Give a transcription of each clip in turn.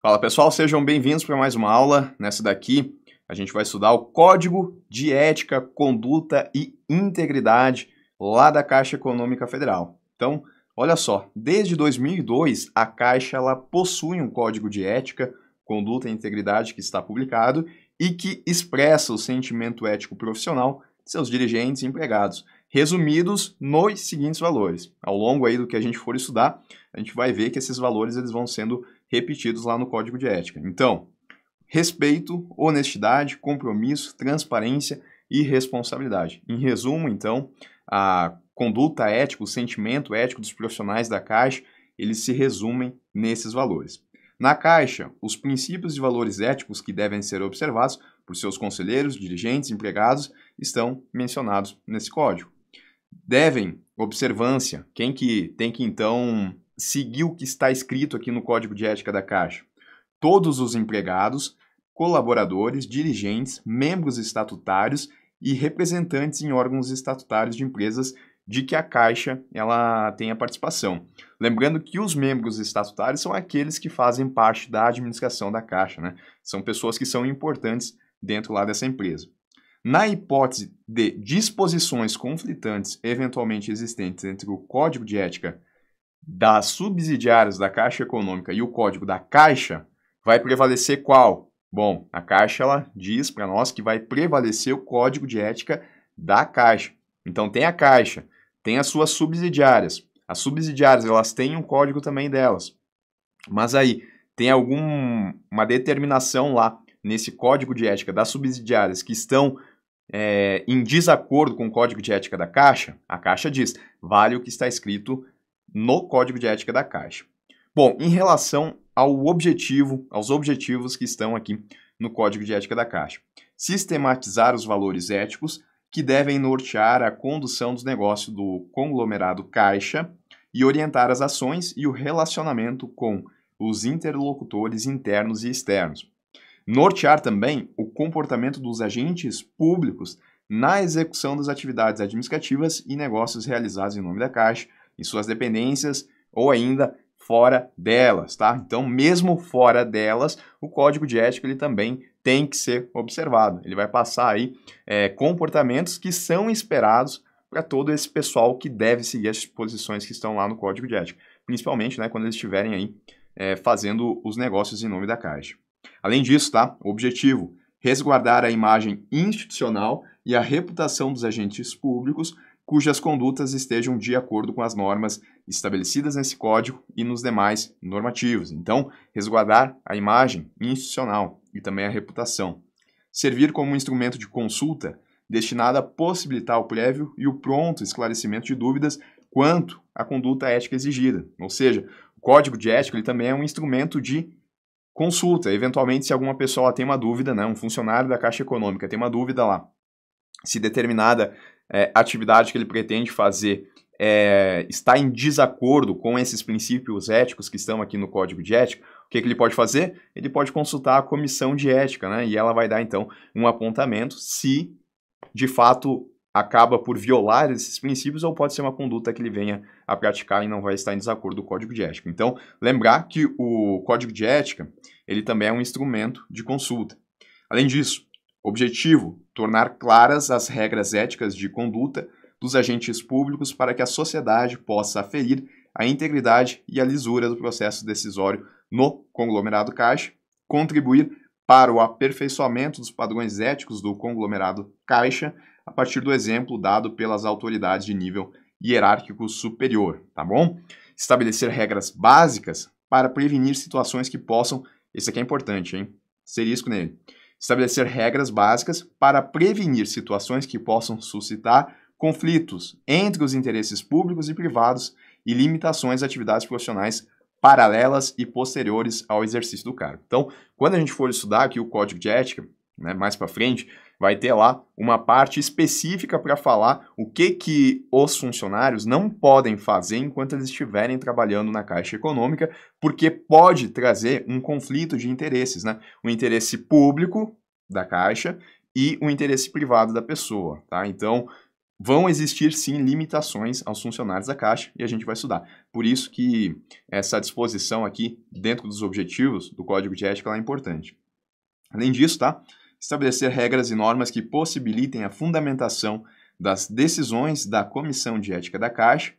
Fala pessoal, sejam bem-vindos para mais uma aula. Nessa daqui a gente vai estudar o Código de Ética, Conduta e Integridade lá da Caixa Econômica Federal. Então, olha só, desde 2002 a Caixa ela possui um Código de Ética, Conduta e Integridade que está publicado e que expressa o sentimento ético profissional de seus dirigentes e empregados resumidos nos seguintes valores. Ao longo aí do que a gente for estudar, a gente vai ver que esses valores eles vão sendo repetidos lá no código de ética. Então, respeito, honestidade, compromisso, transparência e responsabilidade. Em resumo, então, a conduta ética, o sentimento ético dos profissionais da Caixa, eles se resumem nesses valores. Na Caixa, os princípios e valores éticos que devem ser observados por seus conselheiros, dirigentes, empregados estão mencionados nesse código. Devem observância, quem que tem que então seguir o que está escrito aqui no Código de Ética da Caixa. Todos os empregados, colaboradores, dirigentes, membros estatutários e representantes em órgãos estatutários de empresas de que a Caixa ela tenha participação. Lembrando que os membros estatutários são aqueles que fazem parte da administração da Caixa, né? São pessoas que são importantes dentro lá dessa empresa. Na hipótese de disposições conflitantes eventualmente existentes entre o Código de Ética das subsidiárias da Caixa Econômica e o código da Caixa, vai prevalecer qual? Bom, a Caixa ela diz para nós que vai prevalecer o código de ética da Caixa. Então tem a Caixa, tem as suas subsidiárias. As subsidiárias elas têm um código também delas. Mas aí tem alguma determinação lá nesse código de ética das subsidiárias que estão é, em desacordo com o código de ética da Caixa? A Caixa diz: vale o que está escrito no Código de Ética da Caixa. Bom, em relação ao objetivo, aos objetivos que estão aqui no Código de Ética da Caixa. Sistematizar os valores éticos que devem nortear a condução dos negócios do conglomerado Caixa e orientar as ações e o relacionamento com os interlocutores internos e externos. Nortear também o comportamento dos agentes públicos na execução das atividades administrativas e negócios realizados em nome da Caixa, em suas dependências ou ainda fora delas, tá? Então, mesmo fora delas, o código de ética ele também tem que ser observado. Ele vai passar aí é, comportamentos que são esperados para todo esse pessoal que deve seguir as posições que estão lá no código de ética, principalmente, né, quando eles estiverem aí é, fazendo os negócios em nome da Caixa. Além disso, tá? O objetivo resguardar a imagem institucional e a reputação dos agentes públicos cujas condutas estejam de acordo com as normas estabelecidas nesse código e nos demais normativos. Então, resguardar a imagem institucional e também a reputação. Servir como um instrumento de consulta destinado a possibilitar o prévio e o pronto esclarecimento de dúvidas quanto à conduta ética exigida. Ou seja, o código de ética ele também é um instrumento de consulta. Eventualmente, se alguma pessoa tem uma dúvida, né, um funcionário da Caixa Econômica tem uma dúvida lá, se determinada é, atividade que ele pretende fazer é, está em desacordo com esses princípios éticos que estão aqui no Código de Ética, o que, que, ele pode fazer? Ele pode consultar a comissão de ética, né? E ela vai dar, então, um apontamento se, de fato, acaba por violar esses princípios ou pode ser uma conduta que ele venha a praticar e não vai estar em desacordo com o Código de Ética. Então, lembrar que o Código de Ética, ele também é um instrumento de consulta. Além disso, Objetivo: tornar claras as regras éticas de conduta dos agentes públicos para que a sociedade possa aferir a integridade e a lisura do processo decisório no conglomerado Caixa, contribuir para o aperfeiçoamento dos padrões éticos do conglomerado Caixa a partir do exemplo dado pelas autoridades de nível hierárquico superior, tá bom? Estabelecer regras básicas para prevenir situações que possam, esse aqui é importante, hein? Ser risco nele estabelecer regras básicas para prevenir situações que possam suscitar conflitos entre os interesses públicos e privados e limitações a atividades profissionais paralelas e posteriores ao exercício do cargo. Então, quando a gente for estudar aqui o Código de Ética, né, mais para frente, vai ter lá uma parte específica para falar o que que os funcionários não podem fazer enquanto eles estiverem trabalhando na Caixa Econômica, porque pode trazer um conflito de interesses, né? O interesse público da Caixa e o interesse privado da pessoa, tá? Então, vão existir sim limitações aos funcionários da Caixa e a gente vai estudar. Por isso que essa disposição aqui dentro dos objetivos do Código de Ética é importante. Além disso, tá? estabelecer regras e normas que possibilitem a fundamentação das decisões da Comissão de Ética da Caixa,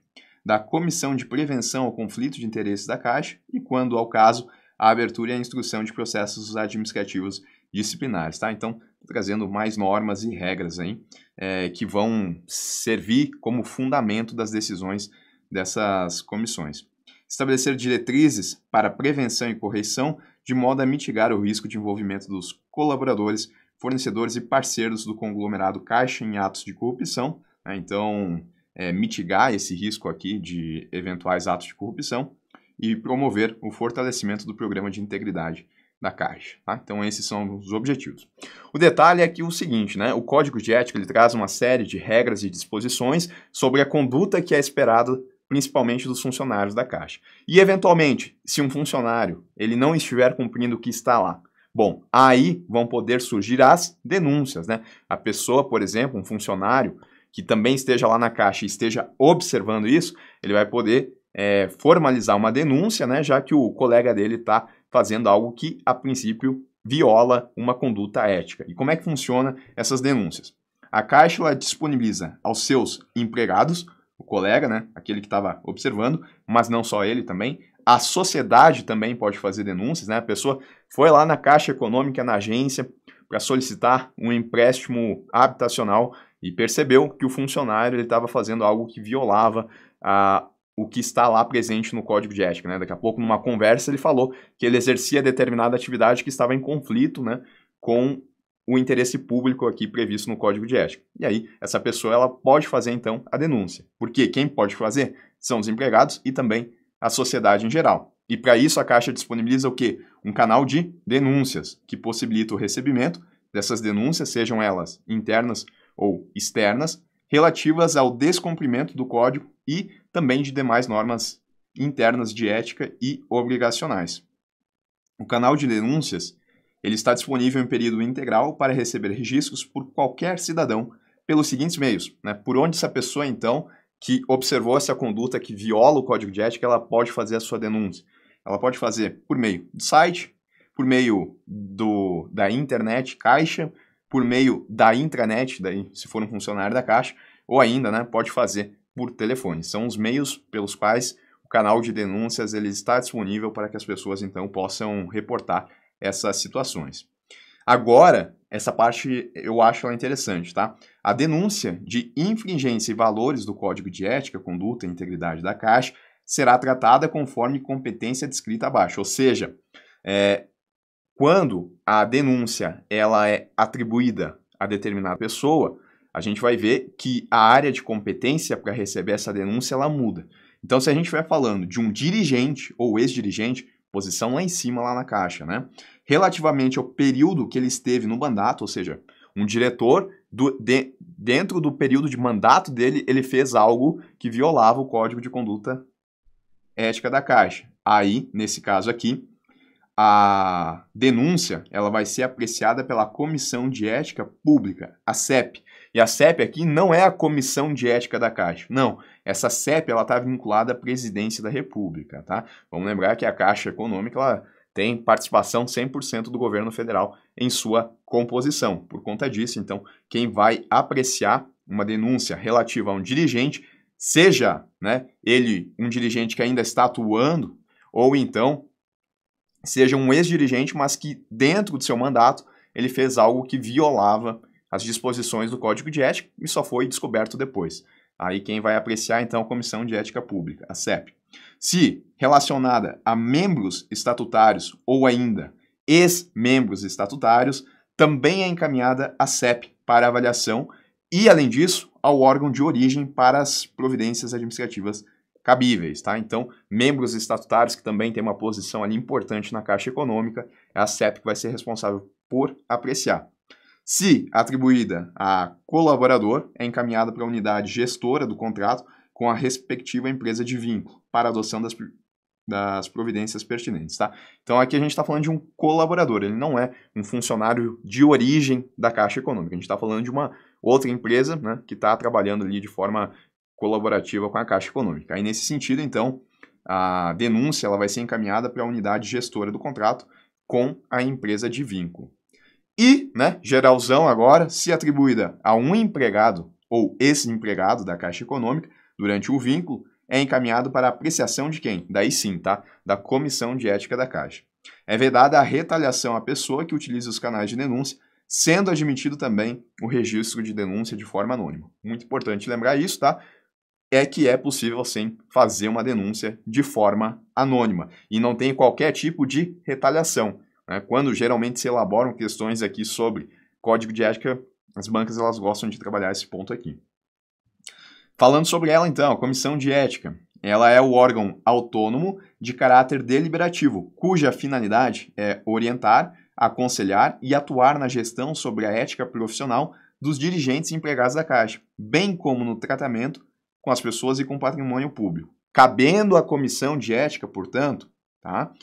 da Comissão de Prevenção ao Conflito de Interesses da Caixa e, quando ao caso, a abertura e a instrução de processos administrativos disciplinares, tá? Então, trazendo mais normas e regras aí é, que vão servir como fundamento das decisões dessas comissões. Estabelecer diretrizes para prevenção e correção de modo a mitigar o risco de envolvimento dos colaboradores, fornecedores e parceiros do conglomerado Caixa em atos de corrupção. Né? Então, é, mitigar esse risco aqui de eventuais atos de corrupção e promover o fortalecimento do programa de integridade da Caixa. Tá? Então esses são os objetivos. O detalhe é que o seguinte, né? O Código de Ética ele traz uma série de regras e disposições sobre a conduta que é esperada principalmente dos funcionários da Caixa. E eventualmente, se um funcionário ele não estiver cumprindo o que está lá, bom, aí vão poder surgir as denúncias, né? A pessoa, por exemplo, um funcionário que também esteja lá na Caixa e esteja observando isso, ele vai poder é, formalizar uma denúncia, né? Já que o colega dele está fazendo algo que a princípio viola uma conduta ética. E como é que funciona essas denúncias? A Caixa disponibiliza aos seus empregados o colega, né, aquele que estava observando, mas não só ele também. A sociedade também pode fazer denúncias, né? A pessoa foi lá na Caixa Econômica, na agência, para solicitar um empréstimo habitacional e percebeu que o funcionário estava fazendo algo que violava a, ah, o que está lá presente no código de ética. Né? Daqui a pouco, numa conversa, ele falou que ele exercia determinada atividade que estava em conflito né, com o interesse público aqui previsto no Código de Ética. E aí, essa pessoa ela pode fazer então a denúncia. Porque quem pode fazer são os empregados e também a sociedade em geral. E para isso a Caixa disponibiliza o quê? Um canal de denúncias que possibilita o recebimento dessas denúncias, sejam elas internas ou externas, relativas ao descumprimento do código e também de demais normas internas de ética e obrigacionais. O canal de denúncias ele está disponível em período integral para receber registros por qualquer cidadão pelos seguintes meios. Né? Por onde essa pessoa, então, que observou essa conduta que viola o código de ética, ela pode fazer a sua denúncia. Ela pode fazer por meio do site, por meio do, da internet caixa, por meio da intranet, daí, se for um funcionário da caixa, ou ainda né, pode fazer por telefone. São os meios pelos quais o canal de denúncias ele está disponível para que as pessoas então possam reportar essas situações. Agora, essa parte eu acho ela interessante, tá? A denúncia de infringência e valores do Código de Ética, Conduta e Integridade da Caixa será tratada conforme competência descrita abaixo. Ou seja, é, quando a denúncia ela é atribuída a determinada pessoa, a gente vai ver que a área de competência para receber essa denúncia ela muda. Então, se a gente estiver falando de um dirigente ou ex-dirigente, posição lá em cima, lá na caixa, né? Relativamente ao período que ele esteve no mandato, ou seja, um diretor, do, de, dentro do período de mandato dele, ele fez algo que violava o código de conduta ética da Caixa. Aí, nesse caso aqui, a denúncia ela vai ser apreciada pela Comissão de Ética Pública, a CEP. E a CEP aqui não é a Comissão de Ética da Caixa, não. Essa CEP ela está vinculada à presidência da República, tá? Vamos lembrar que a Caixa Econômica ela tem participação 100% do governo federal em sua composição. Por conta disso, então, quem vai apreciar uma denúncia relativa a um dirigente, seja né, ele um dirigente que ainda está atuando, ou então seja um ex-dirigente, mas que dentro do seu mandato ele fez algo que violava as disposições do Código de Ética e só foi descoberto depois. Aí quem vai apreciar então é a Comissão de Ética Pública, a CEP. Se relacionada a membros estatutários ou ainda ex-membros estatutários, também é encaminhada à CEP para avaliação e, além disso, ao órgão de origem para as providências administrativas cabíveis, tá? Então, membros estatutários que também têm uma posição ali importante na Caixa Econômica, é a CEP que vai ser responsável por apreciar. Se atribuída a colaborador, é encaminhada para a unidade gestora do contrato com a respectiva empresa de vínculo para adoção das, das providências pertinentes, tá? Então aqui a gente está falando de um colaborador, ele não é um funcionário de origem da Caixa Econômica, a gente está falando de uma outra empresa né, que está trabalhando ali de forma colaborativa com a Caixa Econômica. Aí nesse sentido, então, a denúncia ela vai ser encaminhada para a unidade gestora do contrato com a empresa de vínculo e, né, geralzão agora, se atribuída a um empregado ou ex-empregado da Caixa Econômica durante o vínculo, é encaminhado para apreciação de quem? Daí sim, tá? Da Comissão de Ética da Caixa. É vedada a retaliação à pessoa que utiliza os canais de denúncia, sendo admitido também o registro de denúncia de forma anônima. Muito importante lembrar isso, tá? É que é possível sim fazer uma denúncia de forma anônima e não tem qualquer tipo de retaliação. Né? Quando geralmente se elaboram questões aqui sobre código de ética, as bancas elas gostam de trabalhar esse ponto aqui. Falando sobre ela então, a comissão de ética, ela é o órgão autônomo de caráter deliberativo, cuja finalidade é orientar, aconselhar e atuar na gestão sobre a ética profissional dos dirigentes e empregados da Caixa, bem como no tratamento com as pessoas e com o patrimônio público. Cabendo à comissão de ética, portanto, tá,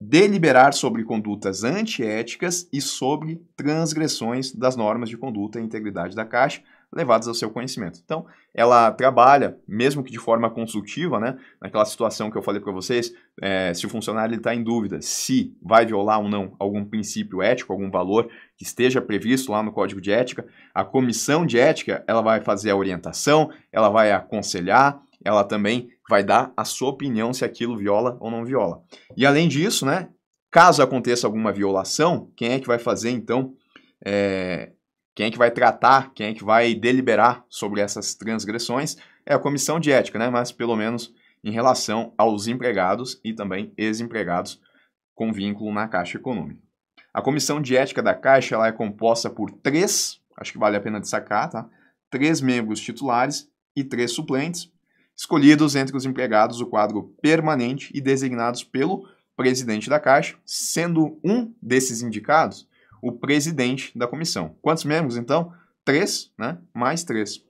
deliberar sobre condutas antiéticas e sobre transgressões das normas de conduta e integridade da Caixa levadas ao seu conhecimento. Então, ela trabalha, mesmo que de forma consultiva, né, naquela situação que eu falei para vocês, é, se o funcionário está em dúvida se vai violar ou não algum princípio ético, algum valor que esteja previsto lá no Código de Ética, a comissão de ética ela vai fazer a orientação, ela vai aconselhar, ela também vai dar a sua opinião se aquilo viola ou não viola. E além disso, né, caso aconteça alguma violação, quem é que vai fazer então? É, quem é que vai tratar, quem é que vai deliberar sobre essas transgressões? É a comissão de ética, né? Mas pelo menos em relação aos empregados e também ex-empregados com vínculo na Caixa Econômica. A comissão de ética da Caixa ela é composta por três, acho que vale a pena destacar, tá? Três membros titulares e três suplentes, escolhidos entre os empregados do quadro permanente e designados pelo presidente da Caixa, sendo um desses indicados o presidente da comissão. Quantos membros, então? Três, né? Mais três.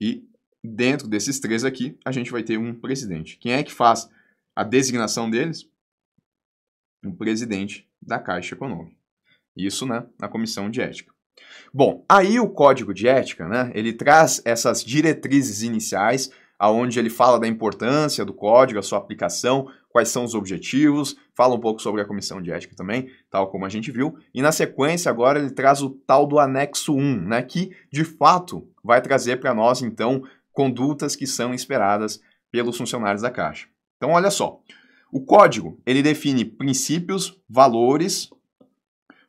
E dentro desses três aqui, a gente vai ter um presidente. Quem é que faz a designação deles? O presidente da Caixa Econômica. Isso, né, na comissão de ética. Bom, aí o código de ética, né, ele traz essas diretrizes iniciais aonde ele fala da importância do código, a sua aplicação, quais são os objetivos, fala um pouco sobre a comissão de ética também, tal como a gente viu. E na sequência agora ele traz o tal do anexo 1, né, que de fato vai trazer para nós então condutas que são esperadas pelos funcionários da Caixa. Então olha só, o código, ele define princípios, valores,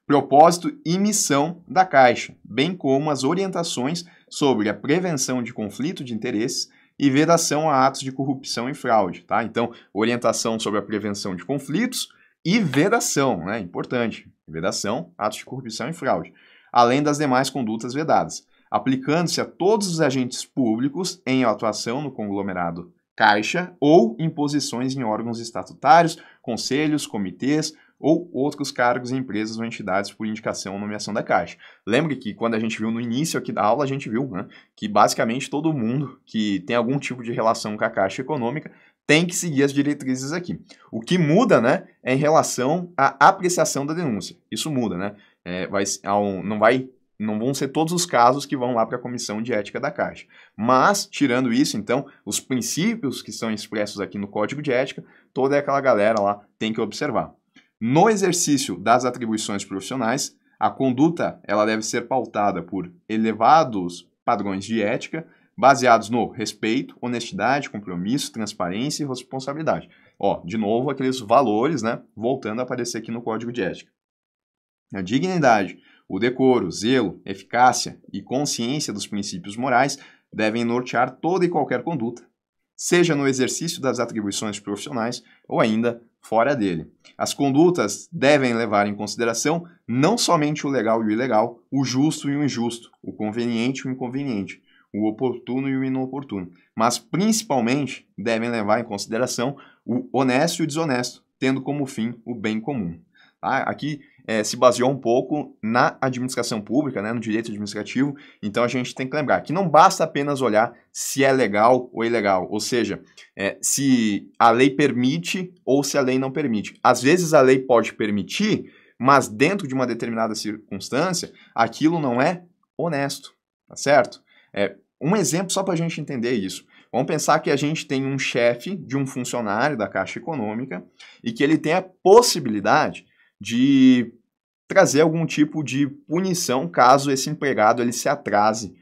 propósito e missão da Caixa, bem como as orientações sobre a prevenção de conflito de interesses e vedação a atos de corrupção e fraude, tá? Então, orientação sobre a prevenção de conflitos e vedação, né? Importante. Vedação, atos de corrupção e fraude, além das demais condutas vedadas, aplicando-se a todos os agentes públicos em atuação no conglomerado Caixa ou imposições em órgãos estatutários, conselhos, comitês, ou outros cargos em empresas ou entidades por indicação ou nomeação da Caixa. Lembre que quando a gente viu no início aqui da aula, a gente viu né, que basicamente todo mundo que tem algum tipo de relação com a Caixa Econômica tem que seguir as diretrizes aqui. O que muda, né, é em relação à apreciação da denúncia. Isso muda, né? É, vai, não vai não vão ser todos os casos que vão lá para a comissão de ética da Caixa. Mas, tirando isso, então, os princípios que são expressos aqui no código de ética, toda aquela galera lá tem que observar. No exercício das atribuições profissionais, a conduta ela deve ser pautada por elevados padrões de ética baseados no respeito, honestidade, compromisso, transparência e responsabilidade. Ó, de novo aqueles valores, né, voltando a aparecer aqui no código de ética. A dignidade, o decoro, zelo, eficácia e consciência dos princípios morais devem nortear toda e qualquer conduta, seja no exercício das atribuições profissionais ou ainda fora dele. As condutas devem levar em consideração não somente o legal e o ilegal, o justo e o injusto, o conveniente e o inconveniente, o oportuno e o inoportuno, mas principalmente devem levar em consideração o honesto e o desonesto, tendo como fim o bem comum. Tá? Aqui é, se baseou um pouco na administração pública, né, no direito administrativo. Então a gente tem que lembrar que não basta apenas olhar se é legal ou ilegal, ou seja, é, se a lei permite ou se a lei não permite. Às vezes a lei pode permitir, mas dentro de uma determinada circunstância, aquilo não é honesto, tá certo? É, um exemplo só para a gente entender isso. Vamos pensar que a gente tem um chefe de um funcionário da Caixa Econômica e que ele tem a possibilidade de trazer algum tipo de punição caso esse empregado ele se atrase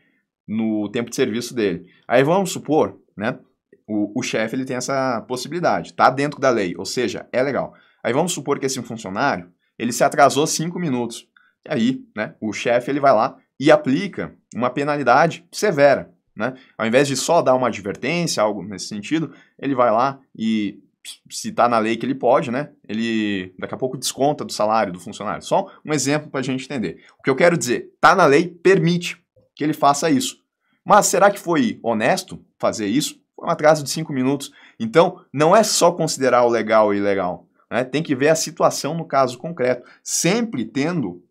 no tempo de serviço dele. Aí vamos supor, né? O, o chefe ele tem essa possibilidade, tá dentro da lei, ou seja, é legal. Aí vamos supor que esse funcionário ele se atrasou cinco minutos. E aí, né? O chefe ele vai lá e aplica uma penalidade severa, né? Ao invés de só dar uma advertência, algo nesse sentido, ele vai lá e se está na lei que ele pode, né? Ele daqui a pouco desconta do salário do funcionário. Só um exemplo para a gente entender. O que eu quero dizer, Está na lei, permite que ele faça isso. Mas será que foi honesto fazer isso? Foi um atraso de cinco minutos. Então, não é só considerar o legal e ilegal. Né? Tem que ver a situação no caso concreto, sempre tendo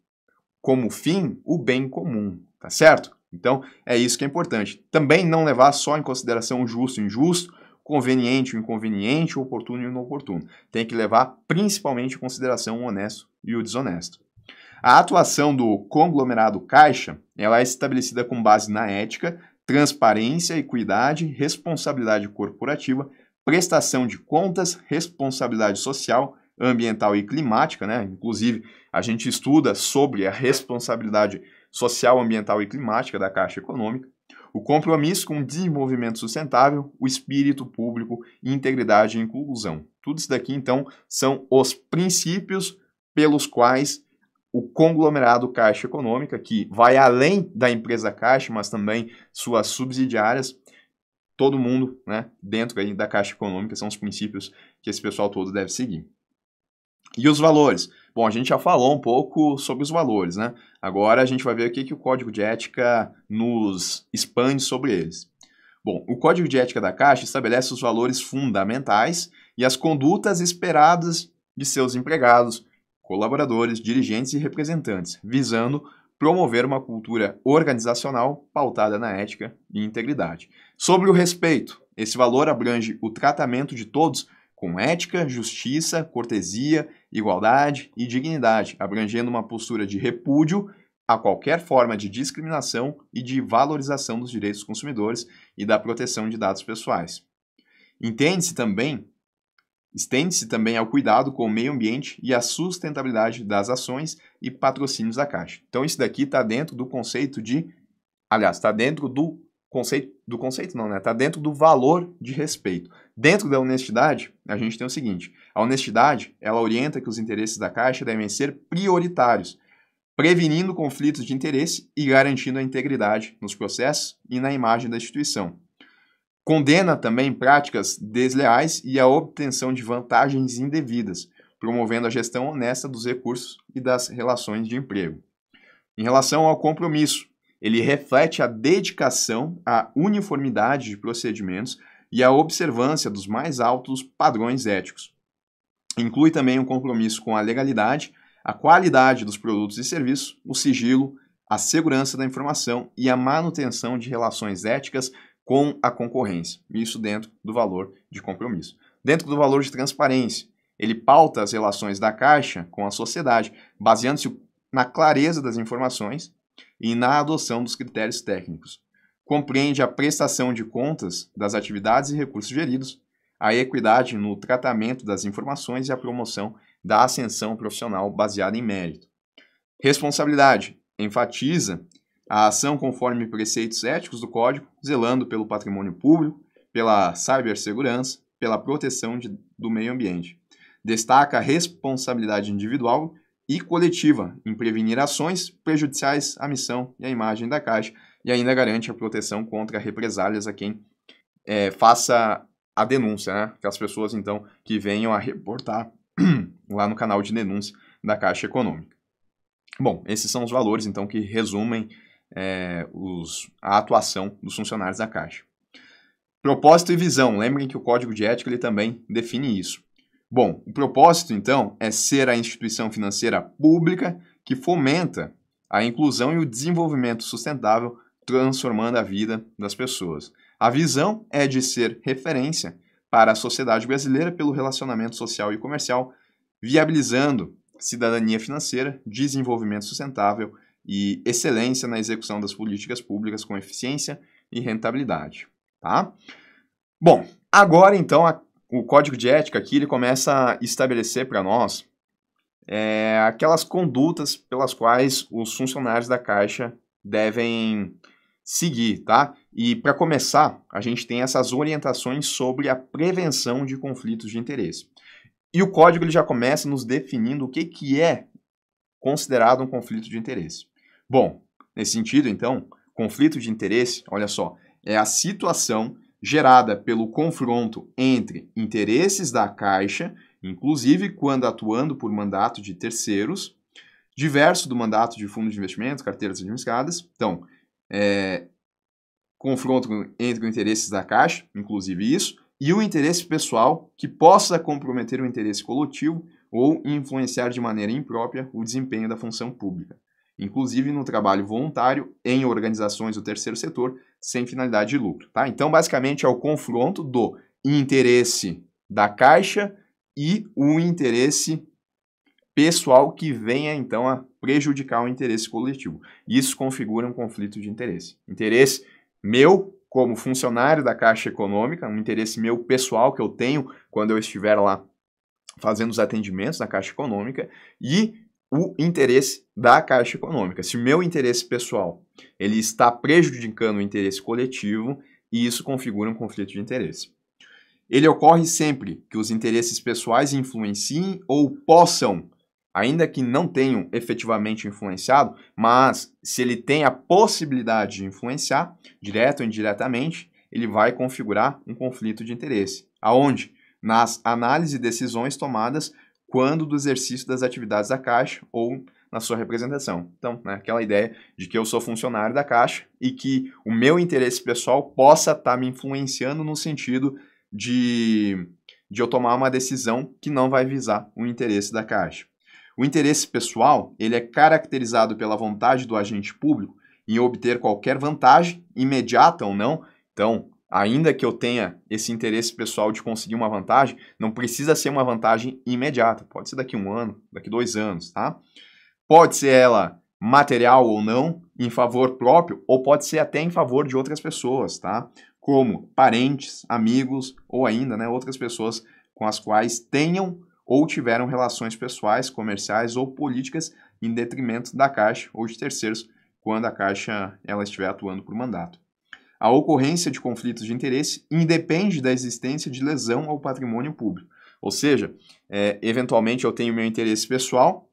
como fim o bem comum, tá certo? Então, é isso que é importante. Também não levar só em consideração o justo e injusto, conveniente, o inconveniente, o oportuno e o inoportuno. Tem que levar principalmente em consideração o honesto e o desonesto. A atuação do conglomerado Caixa ela é estabelecida com base na ética, transparência, equidade, responsabilidade corporativa, prestação de contas, responsabilidade social, ambiental e climática, né? Inclusive, a gente estuda sobre a responsabilidade social, ambiental e climática da Caixa Econômica o compromisso com o desenvolvimento sustentável, o espírito público, integridade e inclusão. Tudo isso daqui, então, são os princípios pelos quais o conglomerado Caixa Econômica, que vai além da empresa Caixa, mas também suas subsidiárias, todo mundo né, dentro aí da Caixa Econômica, são os princípios que esse pessoal todo deve seguir. E os valores? Bom, a gente já falou um pouco sobre os valores, né? Agora a gente vai ver o que, que o código de ética nos expande sobre eles. Bom, o código de ética da Caixa estabelece os valores fundamentais e as condutas esperadas de seus empregados, colaboradores, dirigentes e representantes, visando promover uma cultura organizacional pautada na ética e integridade. Sobre o respeito, esse valor abrange o tratamento de todos com ética, justiça, cortesia, igualdade e dignidade, abrangendo uma postura de repúdio a qualquer forma de discriminação e de valorização dos direitos dos consumidores e da proteção de dados pessoais. Entende-se também Estende-se também ao cuidado com o meio ambiente e à sustentabilidade das ações e patrocínios da Caixa. Então, isso daqui está dentro do conceito de. Aliás, está dentro do conceito, do conceito não, né? Está dentro do valor de respeito. Dentro da honestidade, a gente tem o seguinte: a honestidade ela orienta que os interesses da Caixa devem ser prioritários, prevenindo conflitos de interesse e garantindo a integridade nos processos e na imagem da instituição. Condena também práticas desleais e a obtenção de vantagens indevidas, promovendo a gestão honesta dos recursos e das relações de emprego. Em relação ao compromisso, ele reflete a dedicação à uniformidade de procedimentos e à observância dos mais altos padrões éticos. Inclui também um compromisso com a legalidade, a qualidade dos produtos e serviços, o sigilo, a segurança da informação e a manutenção de relações éticas com a concorrência. Isso dentro do valor de compromisso. Dentro do valor de transparência, ele pauta as relações da Caixa com a sociedade, baseando-se na clareza das informações, e na adoção dos critérios técnicos. Compreende a prestação de contas das atividades e recursos geridos, a equidade no tratamento das informações e a promoção da ascensão profissional baseada em mérito. Responsabilidade enfatiza a ação conforme preceitos éticos do Código, zelando pelo patrimônio público, pela cibersegurança, pela proteção de, do meio ambiente. Destaca a responsabilidade individual e coletiva em prevenir ações prejudiciais à missão e à imagem da Caixa e ainda garante a proteção contra represálias a quem é, faça a denúncia, né? Aquelas pessoas, então, que venham a reportar lá no canal de denúncia da Caixa Econômica. Bom, esses são os valores, então, que resumem é, os, a atuação dos funcionários da Caixa. Propósito e visão. Lembrem que o Código de Ética ele também define isso. Bom, o propósito então é ser a instituição financeira pública que fomenta a inclusão e o desenvolvimento sustentável, transformando a vida das pessoas. A visão é de ser referência para a sociedade brasileira pelo relacionamento social e comercial, viabilizando cidadania financeira, desenvolvimento sustentável e excelência na execução das políticas públicas com eficiência e rentabilidade, tá? Bom, agora então a o código de ética aqui ele começa a estabelecer para nós é, aquelas condutas pelas quais os funcionários da Caixa devem seguir, tá? E para começar, a gente tem essas orientações sobre a prevenção de conflitos de interesse. E o código ele já começa nos definindo o que, que é considerado um conflito de interesse. Bom, nesse sentido, então, conflito de interesse, olha só, é a situação gerada pelo confronto entre interesses da Caixa, inclusive quando atuando por mandato de terceiros, diverso do mandato de fundos de investimentos, carteiras administradas. Então, é, confronto entre os interesses da Caixa, inclusive isso, e o interesse pessoal que possa comprometer o interesse coletivo ou influenciar de maneira imprópria o desempenho da função pública inclusive no trabalho voluntário em organizações do terceiro setor sem finalidade de lucro. Tá? Então, basicamente, é o confronto do interesse da Caixa e o interesse pessoal que venha então a prejudicar o interesse coletivo. Isso configura um conflito de interesse. Interesse meu como funcionário da Caixa Econômica, um interesse meu pessoal que eu tenho quando eu estiver lá fazendo os atendimentos na Caixa Econômica e o interesse da Caixa Econômica. Se o meu interesse pessoal ele está prejudicando o interesse coletivo, e isso configura um conflito de interesse. Ele ocorre sempre que os interesses pessoais influenciem ou possam, ainda que não tenham efetivamente influenciado, mas se ele tem a possibilidade de influenciar, direto ou indiretamente, ele vai configurar um conflito de interesse. Aonde? Nas análises e decisões tomadas quando do exercício das atividades da Caixa ou na sua representação. Então, né, aquela ideia de que eu sou funcionário da Caixa e que o meu interesse pessoal possa estar tá me influenciando no sentido de, de eu tomar uma decisão que não vai visar o interesse da Caixa. O interesse pessoal ele é caracterizado pela vontade do agente público em obter qualquer vantagem, imediata ou não. Então, ainda que eu tenha esse interesse pessoal de conseguir uma vantagem, não precisa ser uma vantagem imediata. Pode ser daqui um ano, daqui dois anos, tá? Pode ser ela material ou não, em favor próprio, ou pode ser até em favor de outras pessoas, tá? Como parentes, amigos ou ainda, né, outras pessoas com as quais tenham ou tiveram relações pessoais, comerciais ou políticas em detrimento da Caixa ou de terceiros, quando a Caixa ela estiver atuando por mandato. A ocorrência de conflitos de interesse independe da existência de lesão ao patrimônio público. Ou seja, é, eventualmente eu tenho meu interesse pessoal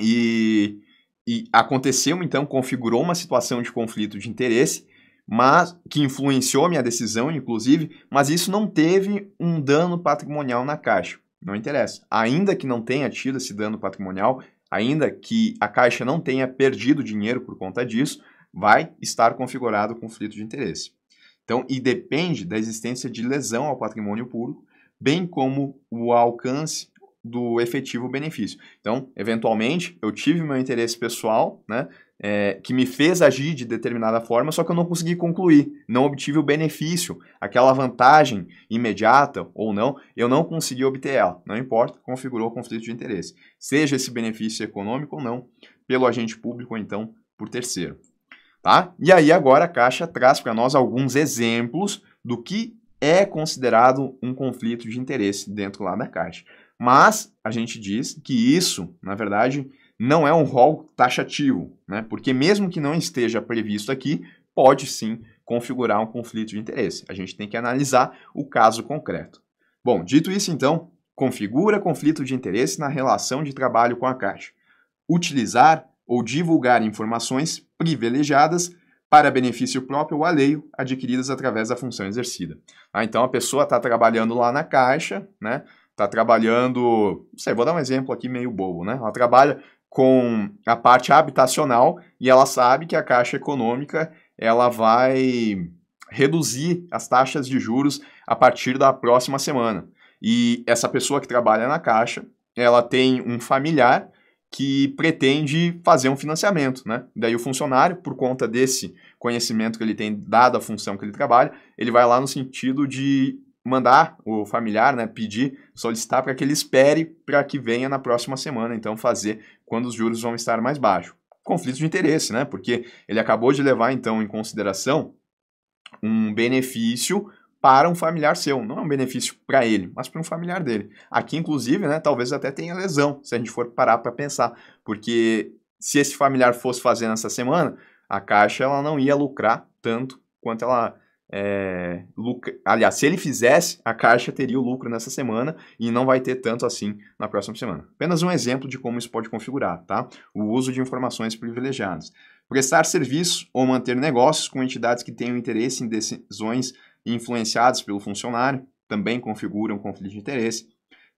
e, e aconteceu, então, configurou uma situação de conflito de interesse, mas que influenciou minha decisão, inclusive, mas isso não teve um dano patrimonial na Caixa. Não interessa. Ainda que não tenha tido esse dano patrimonial, ainda que a Caixa não tenha perdido dinheiro por conta disso, vai estar configurado o conflito de interesse. Então, e depende da existência de lesão ao patrimônio público, bem como o alcance do efetivo benefício. Então, eventualmente, eu tive meu interesse pessoal, né, é, que me fez agir de determinada forma, só que eu não consegui concluir, não obtive o benefício, aquela vantagem imediata ou não, eu não consegui obter ela, não importa, configurou o conflito de interesse, seja esse benefício econômico ou não, pelo agente público ou então por terceiro tá? E aí agora a Caixa traz para nós alguns exemplos do que é considerado um conflito de interesse dentro lá da Caixa. Mas a gente diz que isso, na verdade, não é um rol taxativo, né? Porque mesmo que não esteja previsto aqui, pode sim configurar um conflito de interesse. A gente tem que analisar o caso concreto. Bom, dito isso então, configura conflito de interesse na relação de trabalho com a Caixa. Utilizar ou divulgar informações privilegiadas para benefício próprio ou alheio adquiridas através da função exercida. Ah, então a pessoa está trabalhando lá na caixa, né? Está trabalhando, não sei, vou dar um exemplo aqui meio bobo, né? Ela trabalha com a parte habitacional e ela sabe que a Caixa Econômica ela vai reduzir as taxas de juros a partir da próxima semana. E essa pessoa que trabalha na Caixa, ela tem um familiar que pretende fazer um financiamento, né? Daí o funcionário, por conta desse conhecimento que ele tem, dada a função que ele trabalha, ele vai lá no sentido de mandar o familiar, né, pedir, solicitar para que ele espere para que venha na próxima semana, então fazer quando os juros vão estar mais baixos. Conflito de interesse, né? Porque ele acabou de levar então em consideração um benefício para um familiar seu. Não é um benefício para ele, mas para um familiar dele. Aqui, inclusive, né, talvez até tenha lesão, se a gente for parar para pensar. Porque se esse familiar fosse fazer nessa semana, a Caixa ela não ia lucrar tanto quanto ela é, lucra... Aliás, se ele fizesse, a Caixa teria o lucro nessa semana e não vai ter tanto assim na próxima semana. Apenas um exemplo de como isso pode configurar, tá? O uso de informações privilegiadas. Prestar serviço ou manter negócios com entidades que tenham interesse em decisões influenciados pelo funcionário também configuram conflito de interesse.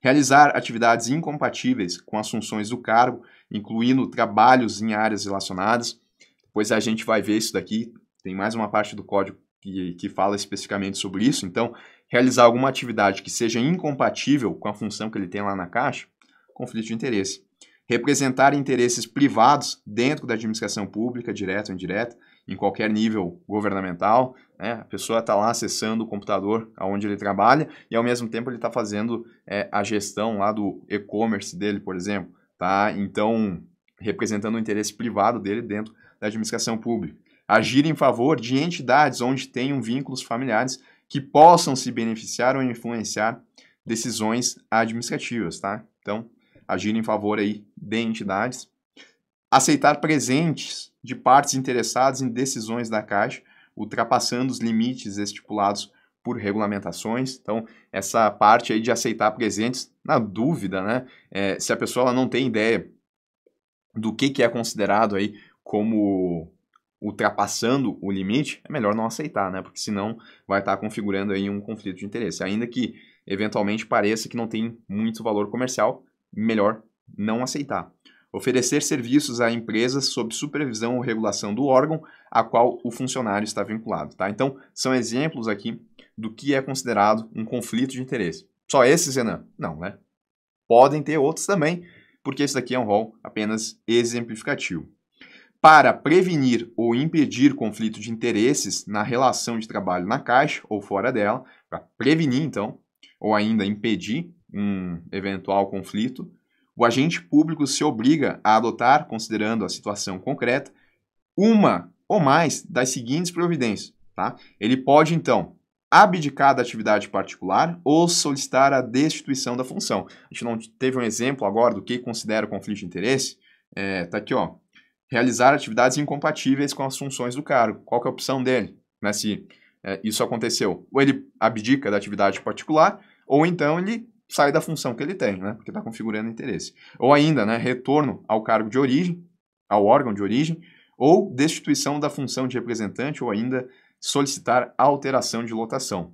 Realizar atividades incompatíveis com as funções do cargo, incluindo trabalhos em áreas relacionadas. Depois a gente vai ver isso daqui, tem mais uma parte do código que, que fala especificamente sobre isso. Então, realizar alguma atividade que seja incompatível com a função que ele tem lá na caixa, conflito de interesse representar interesses privados dentro da administração pública, direta ou indireta, em qualquer nível governamental. Né? A pessoa está lá acessando o computador aonde ele trabalha e, ao mesmo tempo, ele está fazendo é, a gestão lá do e-commerce dele, por exemplo. Tá? Então, representando o interesse privado dele dentro da administração pública. Agir em favor de entidades onde tenham vínculos familiares que possam se beneficiar ou influenciar decisões administrativas, tá? Então, agir em favor aí de entidades. Aceitar presentes de partes interessadas em decisões da Caixa, ultrapassando os limites estipulados por regulamentações. Então, essa parte aí de aceitar presentes, na dúvida, né? É, se a pessoa ela não tem ideia do que, que é considerado aí como ultrapassando o limite, é melhor não aceitar, né? Porque senão vai estar configurando aí um conflito de interesse. Ainda que eventualmente pareça que não tem muito valor comercial, melhor não aceitar oferecer serviços a empresas sob supervisão ou regulação do órgão a qual o funcionário está vinculado. Tá? Então, são exemplos aqui do que é considerado um conflito de interesse. Só esses, Renan? Não, né? Podem ter outros também, porque esse daqui é um rol apenas exemplificativo. Para prevenir ou impedir conflito de interesses na relação de trabalho na Caixa ou fora dela, para prevenir, então, ou ainda impedir um eventual conflito, o agente público se obriga a adotar, considerando a situação concreta, uma ou mais das seguintes providências. Tá? Ele pode, então, abdicar da atividade particular ou solicitar a destituição da função. A gente não teve um exemplo agora do que considera conflito de interesse? É, tá aqui, ó. Realizar atividades incompatíveis com as funções do cargo. Qual que é a opção dele? Né, se é, isso aconteceu. Ou ele abdica da atividade particular, ou então ele sai da função que ele tem, né? Porque está configurando interesse. Ou ainda, né, retorno ao cargo de origem, ao órgão de origem, ou destituição da função de representante, ou ainda solicitar alteração de lotação.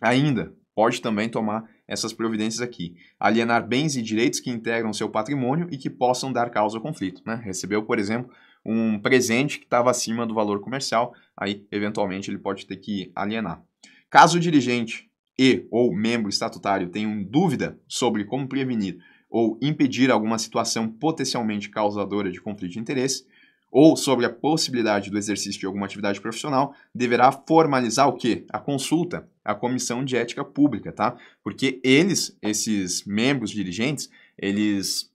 Ainda, pode também tomar essas providências aqui. Alienar bens e direitos que integram seu patrimônio e que possam dar causa ao conflito. Né? Recebeu, por exemplo, um presente que estava acima do valor comercial, aí eventualmente ele pode ter que alienar. Caso o dirigente e ou membro estatutário tenham dúvida sobre como prevenir ou impedir alguma situação potencialmente causadora de conflito de interesse, ou sobre a possibilidade do exercício de alguma atividade profissional, deverá formalizar o quê? A consulta, à comissão de ética pública, tá? Porque eles, esses membros dirigentes, eles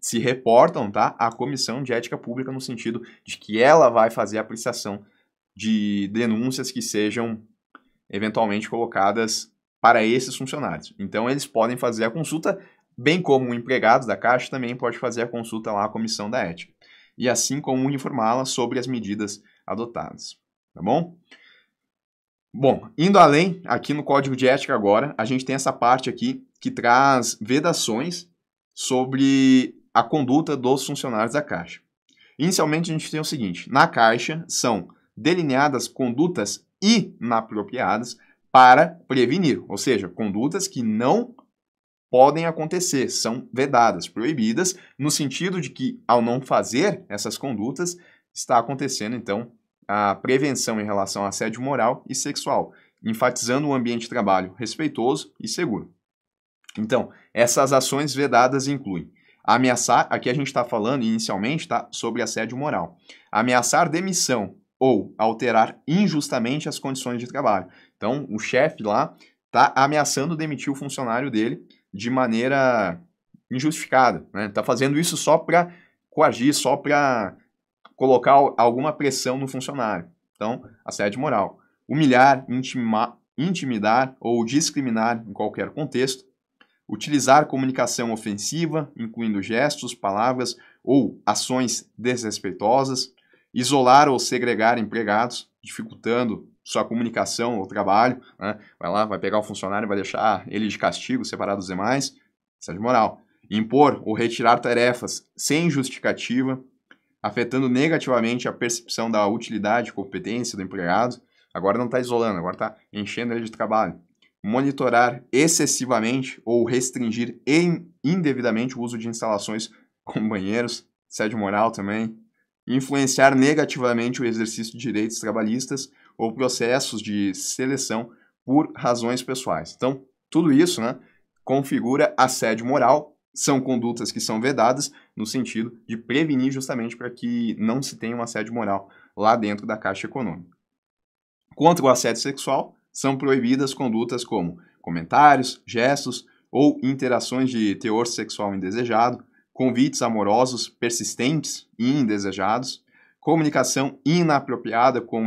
se reportam, tá, à comissão de ética pública no sentido de que ela vai fazer a apreciação de denúncias que sejam eventualmente colocadas para esses funcionários. Então, eles podem fazer a consulta, bem como o empregado da Caixa também pode fazer a consulta lá à comissão da ética. E assim como informá-la sobre as medidas adotadas. Tá bom? Bom, indo além, aqui no Código de Ética agora, a gente tem essa parte aqui que traz vedações sobre a conduta dos funcionários da Caixa. Inicialmente, a gente tem o seguinte: na Caixa são delineadas condutas inapropriadas para prevenir, ou seja, condutas que não podem acontecer, são vedadas, proibidas, no sentido de que ao não fazer essas condutas, está acontecendo então a prevenção em relação a assédio moral e sexual, enfatizando um ambiente de trabalho respeitoso e seguro. Então, essas ações vedadas incluem ameaçar, aqui a gente está falando inicialmente tá, sobre assédio moral, ameaçar demissão ou alterar injustamente as condições de trabalho. Então, o chefe lá está ameaçando demitir o funcionário dele de maneira injustificada. Né? Tá fazendo isso só para coagir, só para colocar alguma pressão no funcionário. Então, assédio moral. Humilhar, intima, intimidar ou discriminar em qualquer contexto. Utilizar comunicação ofensiva, incluindo gestos, palavras ou ações desrespeitosas. Isolar ou segregar empregados, dificultando sua comunicação ou trabalho, né? vai lá, vai pegar o funcionário e vai deixar ele de castigo, separado dos demais, isso é de moral. Impor ou retirar tarefas sem justificativa, afetando negativamente a percepção da utilidade e competência do empregado, agora não está isolando, agora está enchendo ele de trabalho. Monitorar excessivamente ou restringir indevidamente o uso de instalações como banheiros, sede é moral também. Influenciar negativamente o exercício de direitos trabalhistas ou processos de seleção por razões pessoais. Então, tudo isso né, configura assédio moral, são condutas que são vedadas no sentido de prevenir justamente para que não se tenha um assédio moral lá dentro da Caixa Econômica. Contra o assédio sexual, são proibidas condutas como comentários, gestos ou interações de teor sexual indesejado, convites amorosos persistentes e indesejados, comunicação inapropriada com,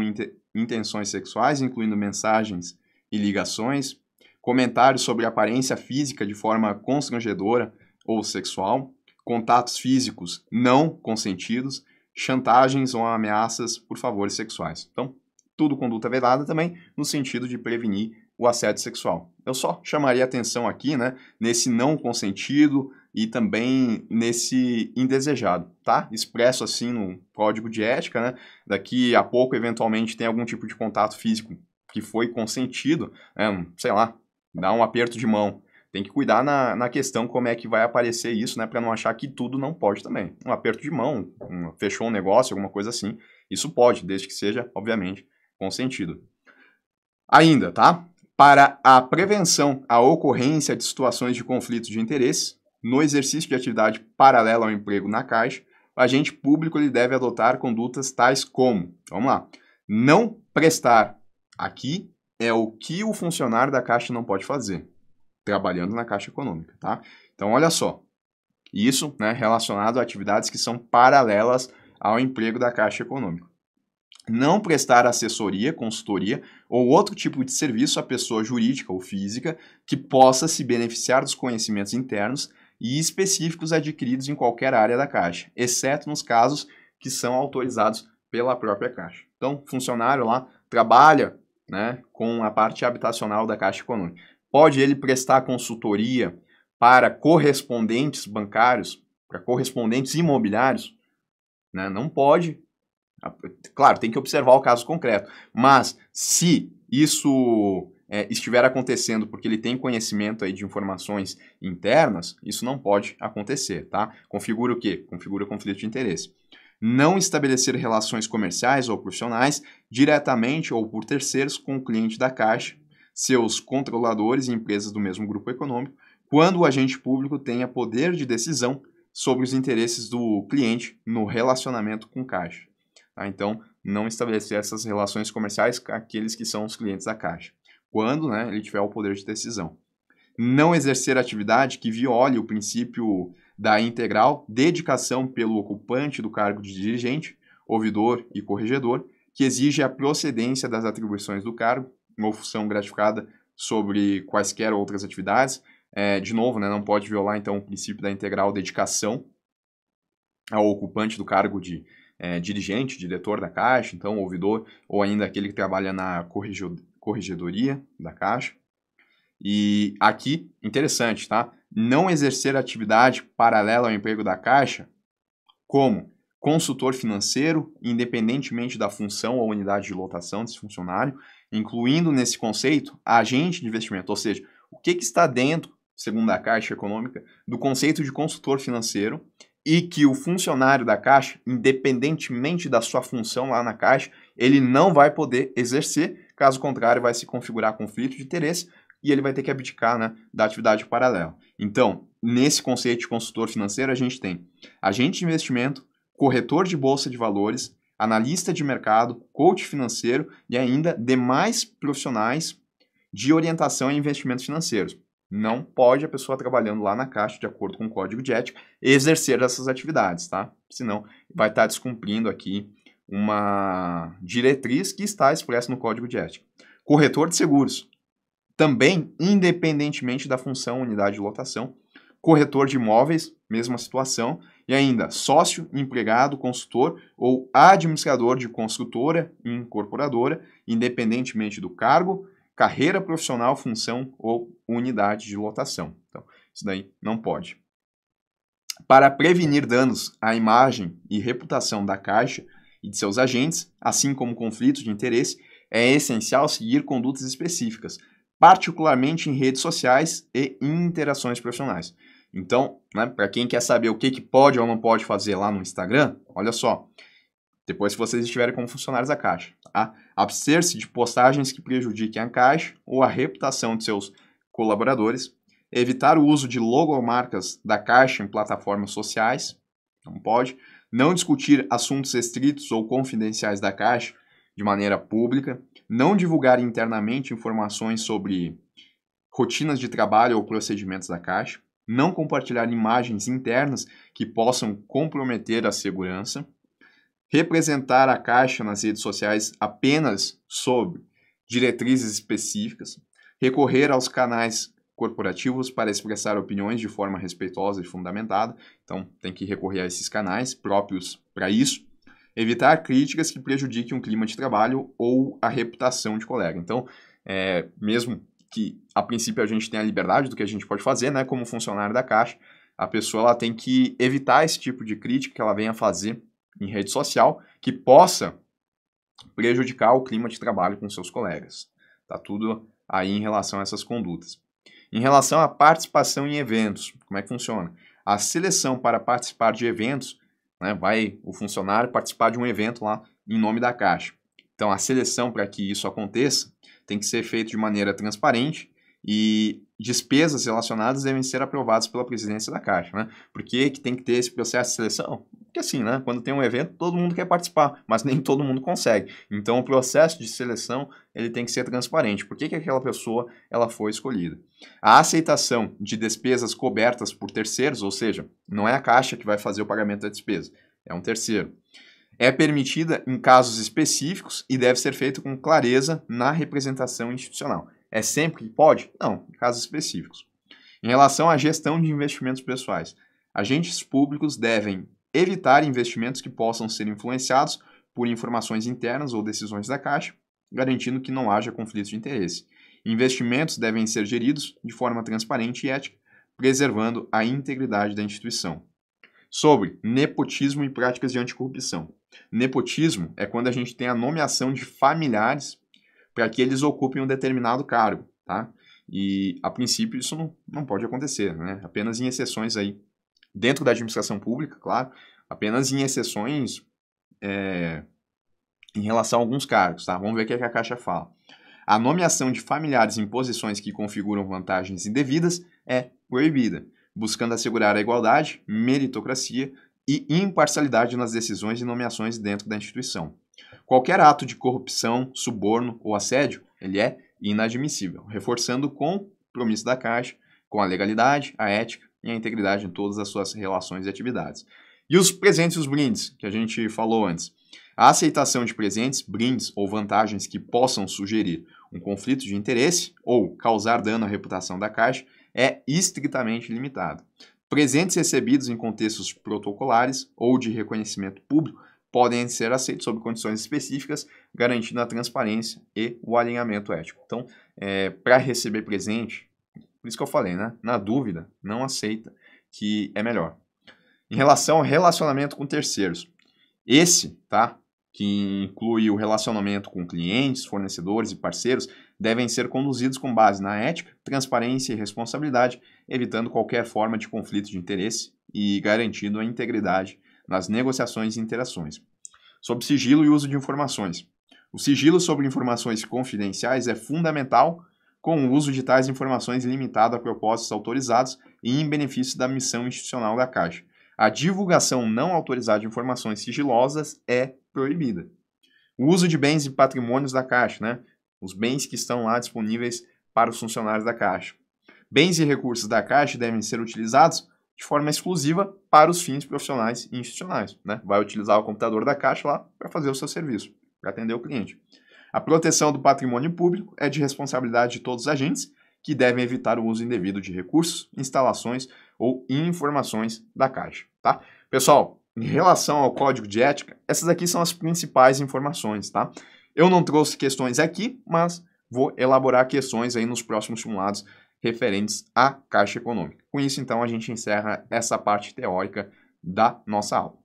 intenções sexuais, incluindo mensagens e ligações, comentários sobre aparência física de forma constrangedora ou sexual, contatos físicos não consentidos, chantagens ou ameaças por favores sexuais. Então, tudo conduta vedada também no sentido de prevenir o assédio sexual. Eu só chamaria atenção aqui, né, nesse não consentido e também nesse indesejado, tá? Expresso assim no código de ética, né? Daqui a pouco, eventualmente, tem algum tipo de contato físico que foi consentido, né? sei lá, dá um aperto de mão. Tem que cuidar na, na questão como é que vai aparecer isso, né? Para não achar que tudo não pode também. Um aperto de mão, um, fechou um negócio, alguma coisa assim. Isso pode, desde que seja, obviamente, consentido. Ainda, tá? para a prevenção à ocorrência de situações de conflitos de interesse no exercício de atividade paralela ao emprego na Caixa, o agente público ele deve adotar condutas tais como, vamos lá, não prestar. Aqui é o que o funcionário da Caixa não pode fazer, trabalhando na Caixa Econômica, tá? Então, olha só, isso né, relacionado a atividades que são paralelas ao emprego da Caixa Econômica não prestar assessoria, consultoria ou outro tipo de serviço à pessoa jurídica ou física que possa se beneficiar dos conhecimentos internos e específicos adquiridos em qualquer área da Caixa, exceto nos casos que são autorizados pela própria Caixa. Então, funcionário lá trabalha né, com a parte habitacional da Caixa Econômica. Pode ele prestar consultoria para correspondentes bancários, para correspondentes imobiliários? Né? Não pode, Claro, tem que observar o caso concreto, mas se isso é, estiver acontecendo porque ele tem conhecimento aí de informações internas, isso não pode acontecer, tá? Configura o quê? Configura conflito de interesse. Não estabelecer relações comerciais ou profissionais diretamente ou por terceiros com o cliente da Caixa, seus controladores e empresas do mesmo grupo econômico, quando o agente público tenha poder de decisão sobre os interesses do cliente no relacionamento com Caixa. Tá? Então, não estabelecer essas relações comerciais com aqueles que são os clientes da Caixa, quando né, ele tiver o poder de decisão. Não exercer atividade que viole o princípio da integral dedicação pelo ocupante do cargo de dirigente, ouvidor e corregedor, que exige a procedência das atribuições do cargo ou função gratificada sobre quaisquer outras atividades. É, de novo, né, não pode violar, então, o princípio da integral dedicação ao ocupante do cargo de é, dirigente, diretor da Caixa, então ouvidor, ou ainda aquele que trabalha na corregedoria da Caixa. E aqui, interessante, tá? Não exercer atividade paralela ao emprego da Caixa como consultor financeiro, independentemente da função ou unidade de lotação desse funcionário, incluindo nesse conceito agente de investimento, ou seja, o que, que está dentro, segundo a Caixa Econômica, do conceito de consultor financeiro e que o funcionário da Caixa, independentemente da sua função lá na Caixa, ele não vai poder exercer, caso contrário, vai se configurar conflito de interesse e ele vai ter que abdicar né, da atividade paralela. Então, nesse conceito de consultor financeiro, a gente tem agente de investimento, corretor de bolsa de valores, analista de mercado, coach financeiro e ainda demais profissionais de orientação em investimentos financeiros. Não pode a pessoa trabalhando lá na caixa, de acordo com o código de ética, exercer essas atividades, tá? Senão vai estar tá descumprindo aqui uma diretriz que está expressa no código de ética. Corretor de seguros, também independentemente da função unidade de lotação. Corretor de imóveis, mesma situação. E ainda, sócio, empregado, consultor ou administrador de construtora e incorporadora, independentemente do cargo carreira profissional, função ou unidade de lotação. Então, isso daí não pode. Para prevenir danos à imagem e reputação da Caixa e de seus agentes, assim como conflitos de interesse, é essencial seguir condutas específicas, particularmente em redes sociais e interações profissionais. Então, né, para quem quer saber o que, que pode ou não pode fazer lá no Instagram, olha só. Depois, se vocês estiverem como funcionários da Caixa, tá? abster-se de postagens que prejudiquem a caixa ou a reputação de seus colaboradores, evitar o uso de logomarcas da caixa em plataformas sociais, não pode, não discutir assuntos estritos ou confidenciais da caixa de maneira pública, não divulgar internamente informações sobre rotinas de trabalho ou procedimentos da caixa, não compartilhar imagens internas que possam comprometer a segurança, representar a Caixa nas redes sociais apenas sobre diretrizes específicas, recorrer aos canais corporativos para expressar opiniões de forma respeitosa e fundamentada, então tem que recorrer a esses canais próprios para isso, evitar críticas que prejudiquem o clima de trabalho ou a reputação de colega. Então, é, mesmo que a princípio a gente tenha a liberdade do que a gente pode fazer, né, como funcionário da Caixa, a pessoa ela tem que evitar esse tipo de crítica que ela venha fazer em rede social que possa prejudicar o clima de trabalho com seus colegas. Tá tudo aí em relação a essas condutas. Em relação à participação em eventos, como é que funciona? A seleção para participar de eventos, né, vai o funcionário participar de um evento lá em nome da Caixa. Então, a seleção para que isso aconteça tem que ser feita de maneira transparente e despesas relacionadas devem ser aprovadas pela presidência da Caixa, né? Por que, que tem que ter esse processo de seleção? Porque assim, né? Quando tem um evento, todo mundo quer participar, mas nem todo mundo consegue. Então, o processo de seleção, ele tem que ser transparente. Por que, que aquela pessoa, ela foi escolhida? A aceitação de despesas cobertas por terceiros, ou seja, não é a Caixa que vai fazer o pagamento da despesa, é um terceiro é permitida em casos específicos e deve ser feito com clareza na representação institucional. É sempre que pode? Não, em casos específicos. Em relação à gestão de investimentos pessoais, agentes públicos devem evitar investimentos que possam ser influenciados por informações internas ou decisões da Caixa, garantindo que não haja conflito de interesse. Investimentos devem ser geridos de forma transparente e ética, preservando a integridade da instituição. Sobre nepotismo e práticas de anticorrupção. Nepotismo é quando a gente tem a nomeação de familiares para que eles ocupem um determinado cargo, tá? E, a princípio, isso não, não pode acontecer, né? Apenas em exceções aí. Dentro da administração pública, claro, apenas em exceções é, em relação a alguns cargos, tá? Vamos ver o que, é que a Caixa fala. A nomeação de familiares em posições que configuram vantagens indevidas é proibida, buscando assegurar a igualdade, meritocracia e imparcialidade nas decisões e nomeações dentro da instituição. Qualquer ato de corrupção, suborno ou assédio, ele é inadmissível, reforçando o compromisso da Caixa com a legalidade, a ética e a integridade em todas as suas relações e atividades. E os presentes e os brindes, que a gente falou antes. A aceitação de presentes, brindes ou vantagens que possam sugerir um conflito de interesse ou causar dano à reputação da Caixa é estritamente limitada. Presentes recebidos em contextos protocolares ou de reconhecimento público podem ser aceitos sob condições específicas, garantindo a transparência e o alinhamento ético. Então, é, para receber presente, por isso que eu falei, né? Na dúvida, não aceita, que é melhor. Em relação ao relacionamento com terceiros, esse, tá? Que inclui o relacionamento com clientes, fornecedores e parceiros, devem ser conduzidos com base na ética, transparência e responsabilidade, evitando qualquer forma de conflito de interesse e garantindo a integridade nas negociações e interações. Sobre sigilo e uso de informações. O sigilo sobre informações confidenciais é fundamental com o uso de tais informações limitado a propósitos autorizados e em benefício da missão institucional da Caixa. A divulgação não autorizada de informações sigilosas é proibida. O uso de bens e patrimônios da Caixa, né? Os bens que estão lá disponíveis para os funcionários da Caixa. Bens e recursos da Caixa devem ser utilizados de forma exclusiva para os fins profissionais e institucionais. Né? Vai utilizar o computador da Caixa lá para fazer o seu serviço, para atender o cliente. A proteção do patrimônio público é de responsabilidade de todos os agentes que devem evitar o uso indevido de recursos, instalações ou informações da Caixa. Tá? Pessoal, em relação ao código de ética, essas aqui são as principais informações. Tá? Eu não trouxe questões aqui, mas vou elaborar questões aí nos próximos simulados referentes à Caixa Econômica. Com isso, então, a gente encerra essa parte teórica da nossa aula.